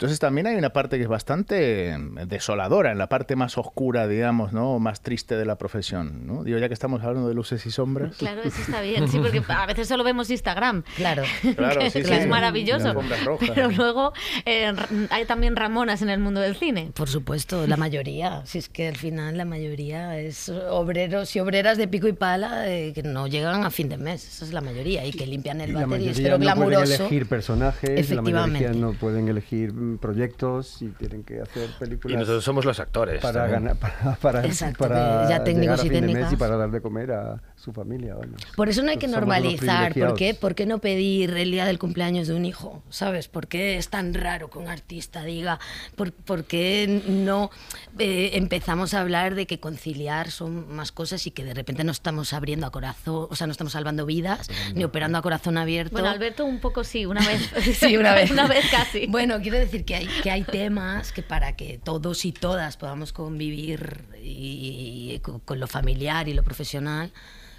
Entonces también hay una parte que es bastante eh, desoladora, en la parte más oscura, digamos, ¿no? Más triste de la profesión, ¿no? Digo, ya que estamos hablando de luces y sombras. Claro, eso está bien, sí, porque a veces solo vemos Instagram. Claro. claro, que, es maravilloso. Pero luego eh, hay también Ramonas en el mundo del cine. Por supuesto, la mayoría. Si es que al final la mayoría es obreros y obreras de pico y pala eh, que no llegan a fin de mes. Esa es la mayoría. Y que limpian el y la mayoría no pueden elegir personajes, la mayoría no pueden elegir proyectos y tienen que hacer películas. Y nosotros somos los actores. Para ganar, para, para, Exacto, para ya técnicos y fin y para dar de comer a su familia. Por eso no hay que normalizar. ¿Por qué? ¿Por qué no pedir el día del cumpleaños de un hijo? ¿Sabes? ¿Por qué es tan raro que un artista diga? ¿Por, qué no eh, empezamos a hablar de que conciliar son más cosas y que de repente no estamos abriendo a corazón, o sea, no estamos salvando vidas ni operando a corazón abierto? Bueno, Alberto, un poco sí, una vez. sí, una vez. una vez casi. Bueno, quiero decir que hay, que hay temas que para que todos y todas podamos convivir y, con, lo familiar y lo profesional,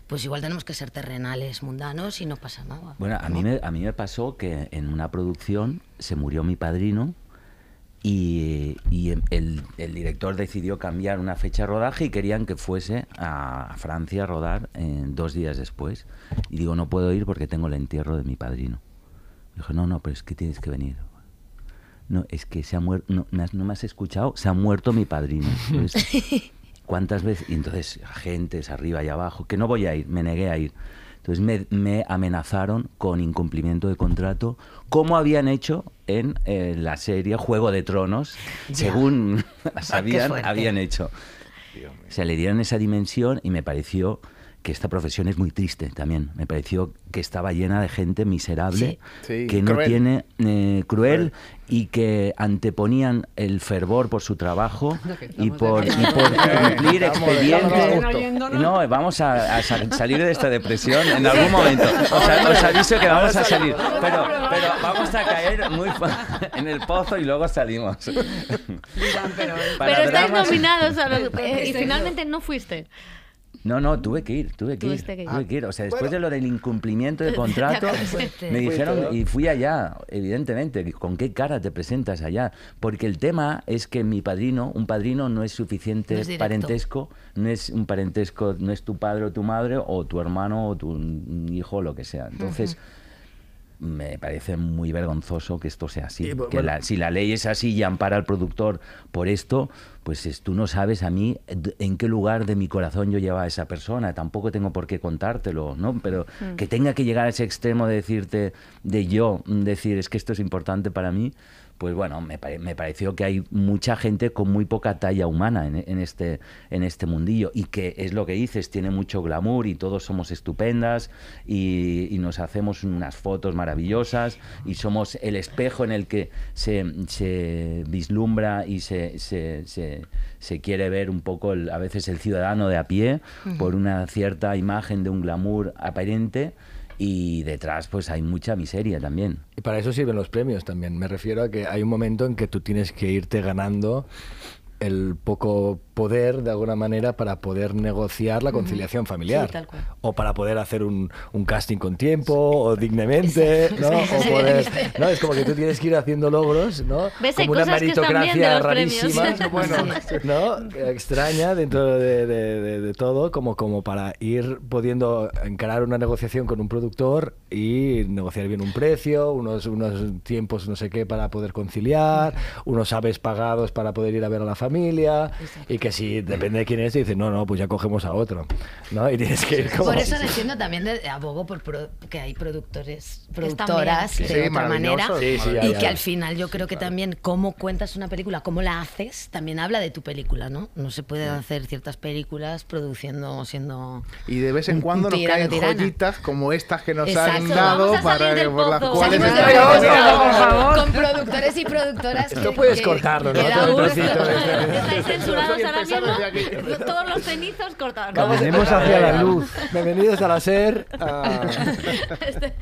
pues igual tenemos que ser terrenales, mundanos y no pasa nada. Bueno, a mí, me, a mí me pasó que en una producción se murió mi padrino y, y em, el, director decidió cambiar una fecha de rodaje y querían que fuese a Francia a rodar eh, dos días después. Y digo, no puedo ir porque tengo el entierro de mi padrino. Dijo, no, no, pero es que tienes que venir no, es que se ha muerto, no, no, me has escuchado, se ha muerto mi padrino. ¿Cuántas veces? Y entonces, agentes arriba y abajo, que no voy a ir, me negué a ir. Entonces me, amenazaron con incumplimiento de contrato, como habían hecho en eh, la serie Juego de Tronos, según ah, sabían, habían hecho. se le dieron esa dimensión y me pareció que esta profesión es muy triste también. Me pareció que estaba llena de gente miserable, que no tiene eh, cruel, y que anteponían el fervor por su trabajo y por, cumplir expedientes. No, vamos a, salir de esta depresión en algún momento. Os, aviso que vamos a salir, pero, vamos a caer muy en el pozo y luego salimos. Pero estáis nominados y finalmente no fuiste. No, no, tuve que ir, tuve que ir, O sea, ah, después de lo del incumplimiento de contrato, me dijeron, y fui allá, evidentemente, ¿con qué cara te presentas allá? Porque el tema es que mi padrino, un padrino no es suficiente parentesco, no es un parentesco, no es tu padre o tu madre, o tu hermano o tu hijo, lo que sea. Entonces... me parece muy vergonzoso que esto sea así. si la ley es así y ampara al productor por esto, pues tú no sabes a mí en qué lugar de mi corazón yo llevaba a esa persona, tampoco tengo por qué contártelo, ¿no? Pero mm. que tenga que llegar a ese extremo de decirte, de yo, mm, decir, es que esto es importante para mí, pues bueno, me, pareció que hay mucha gente con muy poca talla humana en, este, en este mundillo y que es lo que dices, tiene mucho glamour y todos somos estupendas y, nos hacemos unas fotos maravillosas y somos el espejo en el que se, vislumbra y se se, quiere ver un poco a veces el ciudadano de a pie por una cierta imagen de un glamour aparente y detrás pues hay mucha miseria también. Y para eso sirven los premios también. Me refiero a que hay un momento en que tú tienes que irte ganando el poco poder de alguna manera para poder negociar la conciliación familiar o para poder hacer un, casting con tiempo o dignamente es como que tú tienes que ir haciendo logros ¿no? como una meritocracia rarísima ¿no? extraña dentro de, todo como, como para ir pudiendo encarar una negociación con un productor y negociar bien un precio unos, unos tiempos no sé qué para poder conciliar unos aves pagados para poder ir a ver a la familia que si depende de quién es, y dicen, no, no, pues ya cogemos a otro. ¿no? Y tienes que ir como... Por eso entiendo también de, abogo por que hay productores, productoras de otra manera. y que al final yo creo que también cómo cuentas una película, cómo la haces, también habla de tu película, ¿no? No se pueden hacer ciertas películas produciendo, siendo. Y de vez en cuando nos caen joyitas como estas que nos han dado para que, por las cuales. Con productores y productoras. Esto puedes cortarlo, ¿no? Este. Estáis censurados todos los cenizos cortados. ¿no? Venimos hacia la luz. Bienvenidos a la este.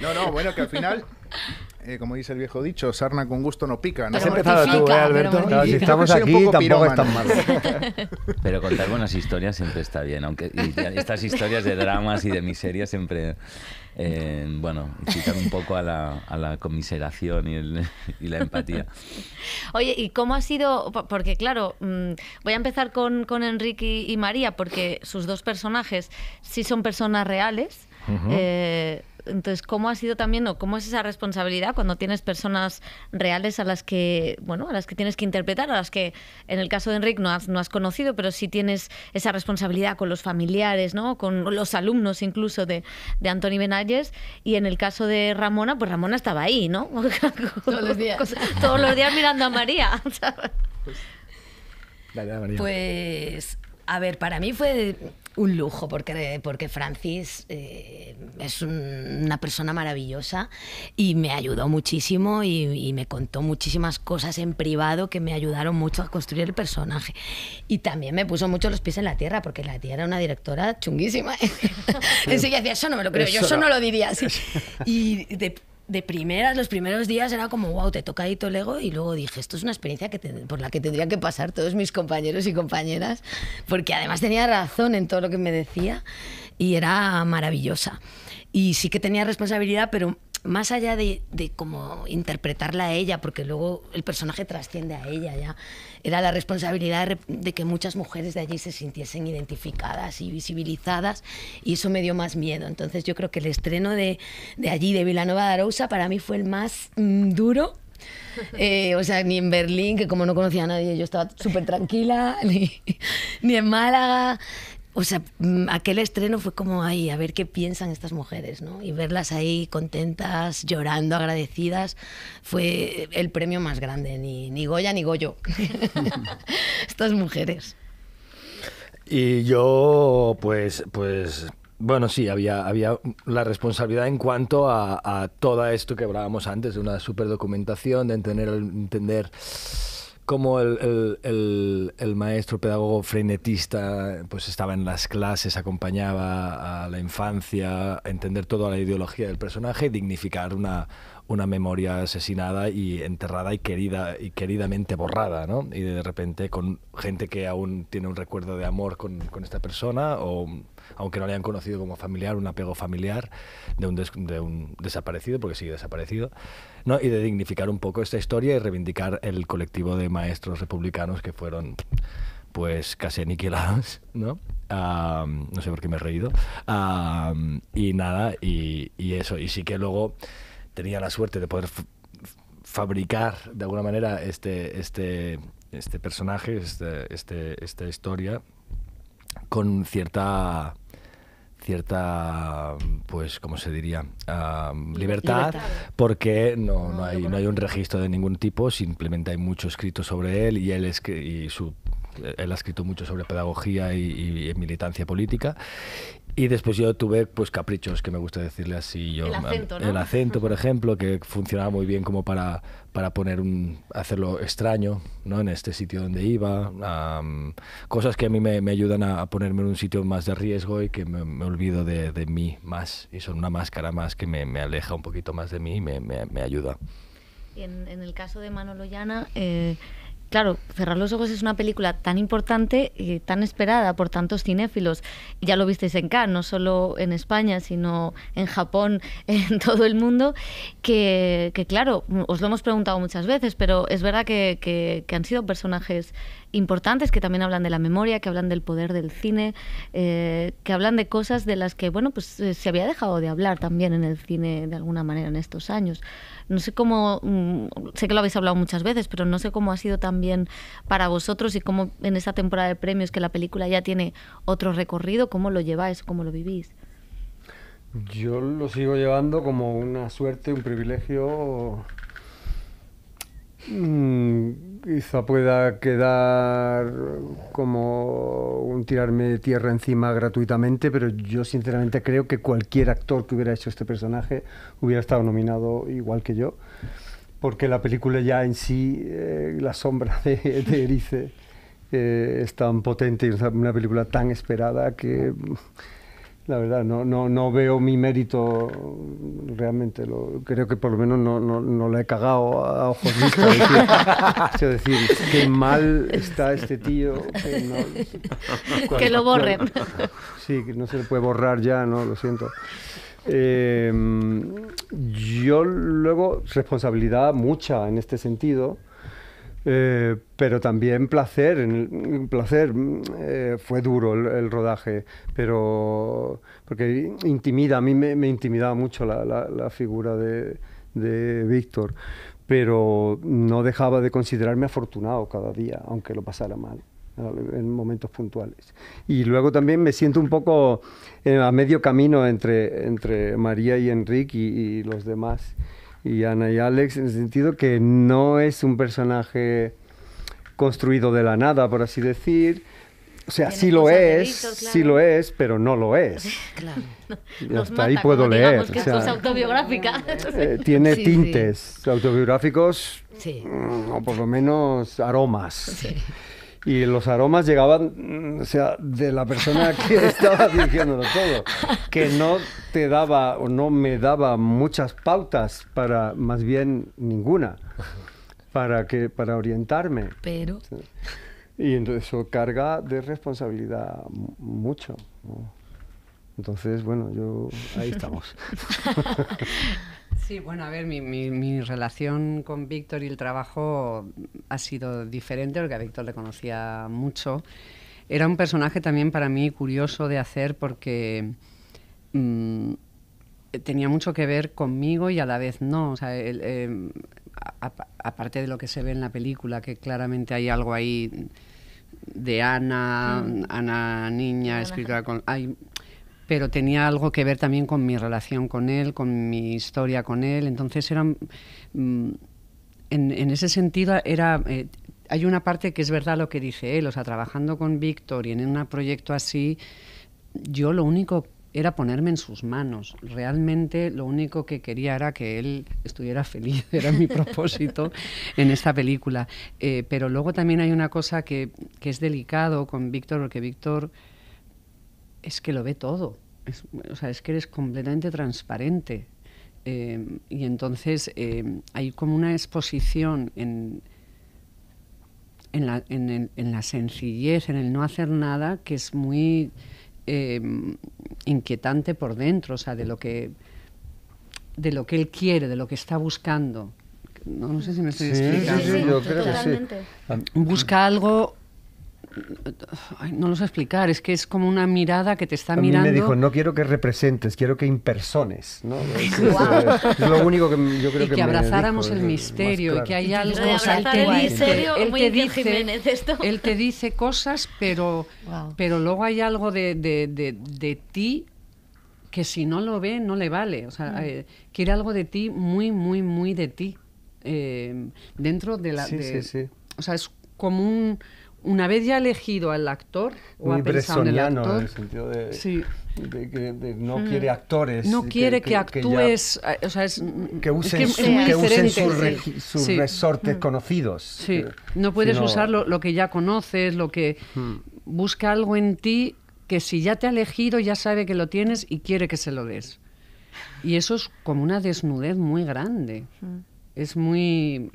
No, no, bueno, que al final... Eh, como dice el viejo dicho, sarna con gusto no pica. ¿no? Has empezado tú, eh, Alberto? Claro, si estamos aquí, tampoco es tan malo. Pero contar buenas historias siempre está bien, aunque estas historias de dramas y de miseria siempre bueno, quitar un poco a la, a y, la empatía. Oye, ¿y cómo ha sido? Porque claro, mm, voy a empezar con, Enrique y María, porque sus dos personajes sí son personas reales. Entonces, ¿cómo ha sido también cómo es esa responsabilidad cuando tienes personas reales a las que, bueno, a las que tienes que interpretar, a las que en el caso de Enrique no has, conocido, pero sí tienes esa responsabilidad con los familiares, ¿no? Con los alumnos incluso de, de Anthony Benayes y en el caso de Ramona, pues Ramona estaba ahí, ¿no? Todos los días. Todos los días mirando a María. Pues, María. Pues a ver, para mí fue un lujo porque, porque Francis eh, es una persona maravillosa y me ayudó muchísimo y, me contó muchísimas cosas en privado que me ayudaron mucho a construir el personaje. Y también me puso mucho los pies en la tierra porque la tía era una directora chunguísima. Enseguida decía, eso no me lo creo, yo eso no, lo diría así. Y de, de primeras, los primeros días era como, wow, te toca Dito Lego y luego dije, esto es una experiencia que por la que tendrían que pasar todos mis compañeros y compañeras, porque además tenía razón en todo lo que me decía y era maravillosa. Y sí que tenía responsabilidad, pero más allá de, de cómo interpretarla a ella, porque luego el personaje trasciende a ella ya, era la responsabilidad de que muchas mujeres de allí se sintiesen identificadas y visibilizadas, y eso me dio más miedo. Entonces yo creo que el estreno de, allí, de Vilanova de Arousa, para mí fue el más mm, duro eh, o sea, ni en Berlín, que como no conocía a nadie, yo estaba súper tranquila, ni, ni, en Málaga, o sea, mm, aquel estreno fue como ahí, a ver qué piensan estas mujeres, ¿no? Y verlas ahí contentas, llorando, agradecidas, fue el premio más grande, ni, Goya ni Goyo. estas mujeres. Y yo, pues, pues, bueno, sí, había, había la responsabilidad en cuanto a, a todo esto que hablábamos antes, de una documentación, de entender, entender como el, maestro pedagogo frenetista pues estaba en las clases, acompañaba a la infancia, entender toda la ideología del personaje y dignificar una, una memoria asesinada y enterrada y querida y queridamente borrada, ¿no? Y de repente con gente que aún tiene un recuerdo de amor con, con esta persona o aunque no le hayan conocido como familiar, un apego familiar de un, desaparecido, porque sigue desaparecido, ¿no? y de dignificar un poco esta historia y reivindicar el colectivo de maestros republicanos que fueron pues casi aniquilados, ¿no? no sé por qué me he reído. y nada, y, eso. Y sí que luego tenía la suerte de poder fabricar de alguna manera este, este, este personaje, este, este, esta historia con cierta cierta, pues, ¿cómo se diría? Ah, libertad, porque no, no, hay, no hay un registro de ningún tipo, simplemente hay mucho escrito sobre él y, él es, y su él ha escrito mucho sobre pedagogía y, militancia política. Y después yo tuve pues caprichos, que me gusta decirle así. Yo, el acento, ¿no? El acento, por ejemplo, que funcionaba muy bien como para, para poner un, hacerlo extraño ¿no? en este sitio donde iba. cosas que a mí me, ayudan a, ponerme en un sitio más de riesgo y que me, olvido de, mí más. Y son una máscara más que me, aleja un poquito más de mí y me, ayuda. Y en, en, el caso de Manolo Llana... Eh, claro, Cerrar los Ojos es una película tan importante y tan esperada por tantos cinéfilos. Ya lo visteis en Cannes, no solo en España, sino en Japón, en todo el mundo, que, claro, os lo hemos preguntado muchas veces, pero es verdad que, han sido personajes importantes que también hablan de la memoria, que hablan del poder del cine, eh, que hablan de cosas de las que, bueno, pues eh, se había dejado de hablar también en el cine de alguna manera en estos años. No sé cómo, mm, sé que lo habéis hablado muchas veces, pero no sé cómo ha sido también para vosotros y cómo en esta temporada de premios que la película ya tiene otro recorrido, cómo lo lleváis, cómo lo vivís. Yo lo sigo llevando como una suerte, un privilegio Mm, quizá pueda quedar como un tirarme tierra encima gratuitamente, pero yo sinceramente creo que cualquier actor que hubiera hecho este personaje hubiera estado nominado igual que yo, porque la película ya en sí, eh, la sombra de, Erice eh, es tan potente y es una película tan esperada que... La verdad, no, no, no veo mi mérito realmente. creo que por lo menos no, no, la he cagado a, ojos míos Quiero decir, qué mal está este tío. Que, lo borren. Sí, que no se le puede borrar ya, no, lo siento. Eh, yo luego, responsabilidad mucha en este sentido eh, pero también placer, mm, placer mm, eh, fue duro el, rodaje, pero porque intimida, a mí me, intimidaba mucho la, figura de, Víctor, pero no dejaba de considerarme afortunado cada día, aunque lo pasara mal en momentos puntuales. Y luego también me siento un poco eh, a medio camino entre, entre María y Enrique y, y los demás y Ana y Alex, en el sentido que no es un personaje construido de la nada, por así decir. O sea, sí lo es, sí lo es, pero no lo es. hasta ahí puedo leer. autobiográfica. tiene tintes autobiográficos, o por lo menos aromas y los aromas llegaban, mm, o sea, de la persona que estaba dirigiéndolo todo, que no te daba o no me daba muchas pautas para, más bien ninguna, para, que, para orientarme. Pero... Y entonces eso carga de responsabilidad mucho. Entonces, bueno, yo ahí estamos. Sí, bueno, a ver, mi, mi, relación con Víctor y el trabajo ha sido diferente porque a Víctor le conocía mucho. Era un personaje también para mí curioso de hacer porque mm, tenía mucho que ver conmigo y a la vez no. O sea, em, aparte de lo que se ve en la película, que claramente hay algo ahí de Ana, mm. Ana niña, escritora... Con, hay pero tenía algo que ver también con mi relación con él, con mi historia con él. Entonces mm, en, ese sentido era, eh, hay una parte que es verdad lo que dice él, o sea, trabajando con Víctor y en un proyecto así, yo lo único era ponerme en sus manos. Realmente lo único que quería era que él estuviera feliz, era mi propósito en esta película. Eh, pero luego también hay una cosa que, que es delicado con Víctor, porque Víctor es que lo ve todo. Es, o sea, es que eres completamente transparente. Eh, y entonces eh, hay como una exposición en, en, la, sencillez, en el no hacer nada, que es muy eh, inquietante por dentro, o sea, de lo que de lo que él quiere, de lo que está buscando. No, sé si me estoy explicando. yo creo que ah, Busca algo no lo sé explicar, es que es como una mirada que te está mirando. me dijo, no quiero que representes, quiero que impersones. ¿no? Es, lo único que yo creo y que, abrazáramos el misterio y que hay algo. él te, dice, te dice cosas, pero, pero luego hay algo de, de, ti que si no lo ve no le vale. O sea, mm. eh, quiere algo de ti muy, muy, muy de ti. Eh, dentro de la... O sea, es como un una vez ya elegido al actor, o ha en el sentido de, sí. que no mm. quiere actores. No quiere que, actúes, que o usen, sus, resortes mm. conocidos. Sí, eh, no puedes usar lo, que ya conoces, lo que mm. busca algo en ti que si ya te ha elegido ya sabe que lo tienes y quiere que se lo des. Y eso es como una desnudez muy grande. Es muy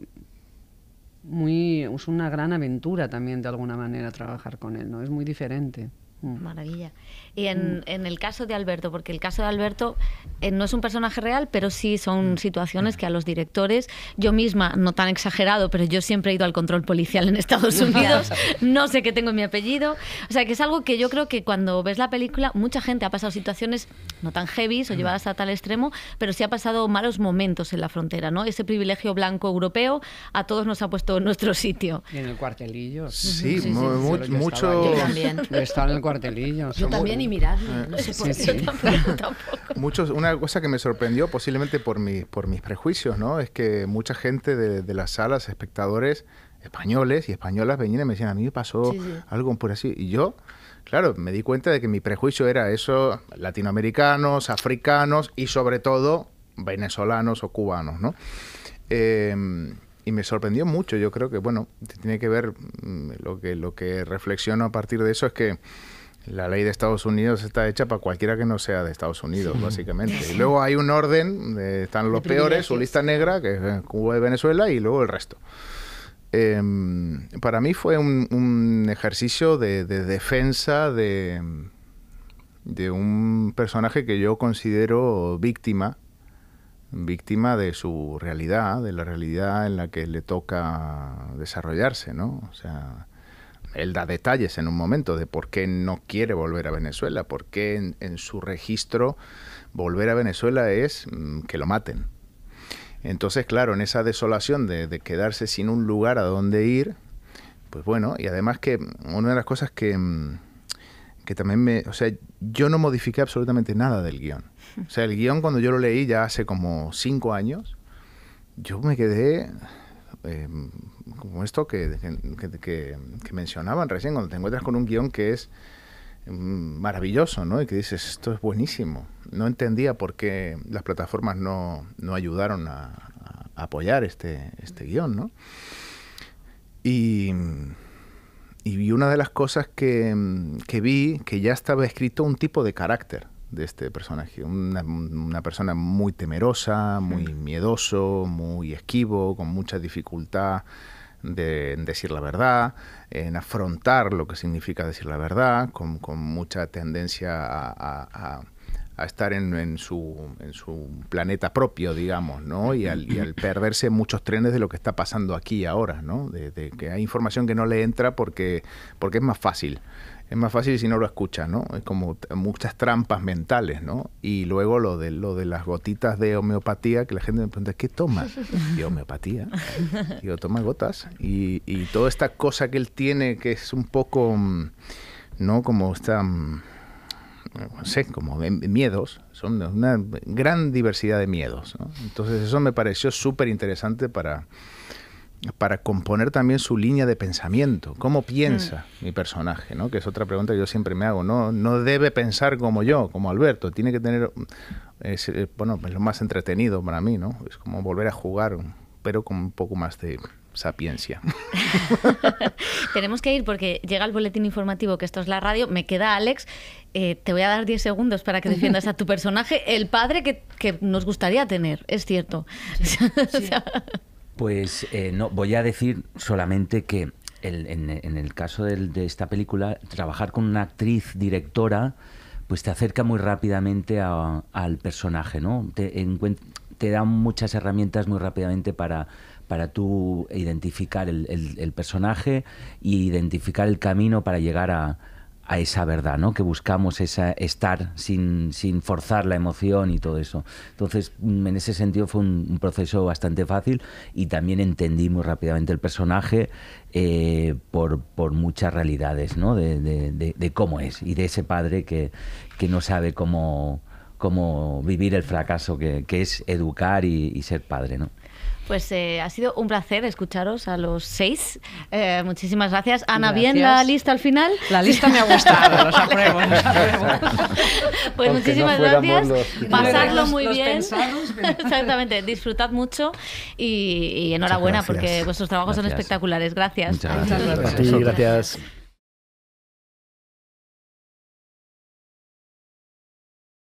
muy, es una gran aventura también de alguna manera trabajar con él, ¿no? Es muy diferente. Mm. Maravilla. Y mm. en, el caso de Alberto, porque el caso de Alberto eh, no es un personaje real, pero sí son mm. situaciones que a los directores, yo misma, no tan exagerado, pero yo siempre he ido al control policial en Estados Unidos, no sé qué tengo en mi apellido. O sea, que es algo que yo creo que cuando ves la película, mucha gente ha pasado situaciones no tan heavy o mm. llevadas a tal extremo, pero sí ha pasado malos momentos en la frontera, ¿no? Ese privilegio blanco europeo a todos nos ha puesto en nuestro sitio. Y en el cuartelillo. Sí, Mucho, está también. en el cuartelillo. Yo también Ah, no sé Muchos, una cosa que me sorprendió, posiblemente por, por mis prejuicios, ¿no? es que mucha gente de, las salas, espectadores españoles y españolas venían y me decían, a mí me pasó algo por así. Y yo, claro, me di cuenta de que mi prejuicio era eso, latinoamericanos, africanos y sobre todo venezolanos o cubanos. ¿no? Em, y me sorprendió mucho. Yo creo que, bueno, tiene que ver mm, lo que, lo que reflexiono a partir de eso es que la ley de Estados Unidos está hecha para cualquiera que no sea de Estados Unidos, básicamente. Y luego hay un orden, eh, están los peores, su lista negra, que es eh, Cuba y Venezuela, y luego el resto. Em, para mí fue un, ejercicio de, defensa de, de, un personaje que yo considero víctima, víctima de su realidad, de la realidad en la que le toca desarrollarse, ¿no? O sea, él da detalles en un momento de por qué no quiere volver a Venezuela, por qué en, su registro volver a Venezuela es mm, que lo maten. Entonces, claro, en esa desolación de, quedarse sin un lugar a donde ir, pues bueno, y además que una de las cosas que, mm, que también me... O sea, yo no modifiqué absolutamente nada del guión. O sea, el guión cuando yo lo leí ya hace como cinco años, yo me quedé Em, como esto que, que, mencionaban recién, cuando te encuentras con un guión que es em, maravilloso, ¿no? Y que dices, esto es buenísimo. No entendía por qué las plataformas no, ayudaron a, apoyar este, este guión, ¿no? Y, una de las cosas que, que vi, que ya estaba escrito un tipo de carácter de este personaje. Una, persona muy temerosa, muy mm. miedoso, muy esquivo, con mucha dificultad de, en decir la verdad, en afrontar lo que significa decir la verdad, con, mucha tendencia a, estar en, su, planeta propio, digamos, ¿no? Y al, y perderse muchos trenes de lo que está pasando aquí ahora, ¿no? De, que hay información que no le entra porque, porque es más fácil es más fácil si no lo escuchas, ¿no? Es como muchas trampas mentales, ¿no? Y luego lo de, lo de las gotitas de homeopatía, que la gente me pregunta, ¿qué tomas? Y homeopatía. Yo toma gotas. Y, y toda esta cosa que él tiene, que es un poco, mm, ¿no? Como esta... Mm, no sé, como miedos, son una gran diversidad de miedos. ¿no? Entonces eso me pareció súper interesante para, para componer también su línea de pensamiento. ¿Cómo mm. piensa mi personaje? ¿no? Que es otra pregunta que yo siempre me hago. No, no debe pensar como yo, como Alberto. Tiene que tener... Eh, bueno, es lo más entretenido para mí, ¿no? Es como volver a jugar, pero con un poco más de sapiencia. Tenemos que ir porque llega el boletín informativo que esto es la radio. Me queda Alex. Eh, te voy a dar 10 segundos para que defiendas a tu personaje, el padre que, nos gustaría tener, es cierto. Pues eh, no, voy a decir solamente que en, el caso de, esta película, trabajar con una actriz directora, pues te acerca muy rápidamente al personaje, ¿no? Te, te da muchas herramientas muy rápidamente para, para tú identificar el, personaje y identificar el camino para llegar a, a esa verdad, ¿no? Que buscamos esa estar sin, forzar la emoción y todo eso. Entonces, mm, en ese sentido fue un, proceso bastante fácil y también entendimos rápidamente el personaje eh, por, muchas realidades, ¿no? De, cómo es y de ese padre que, que no sabe cómo, cómo vivir el fracaso que, es educar y, y ser padre, ¿no? Pues eh, ha sido un placer escucharos a los seis. Eh, muchísimas gracias. Ana, ¿bien la lista al final? La lista me ha gustado, pues los apruebo. Pues muchísimas gracias. Pasadlo muy bien. Exactamente, disfrutad mucho y, enhorabuena porque vuestros trabajos son espectaculares. Gracias. Muchas gracias.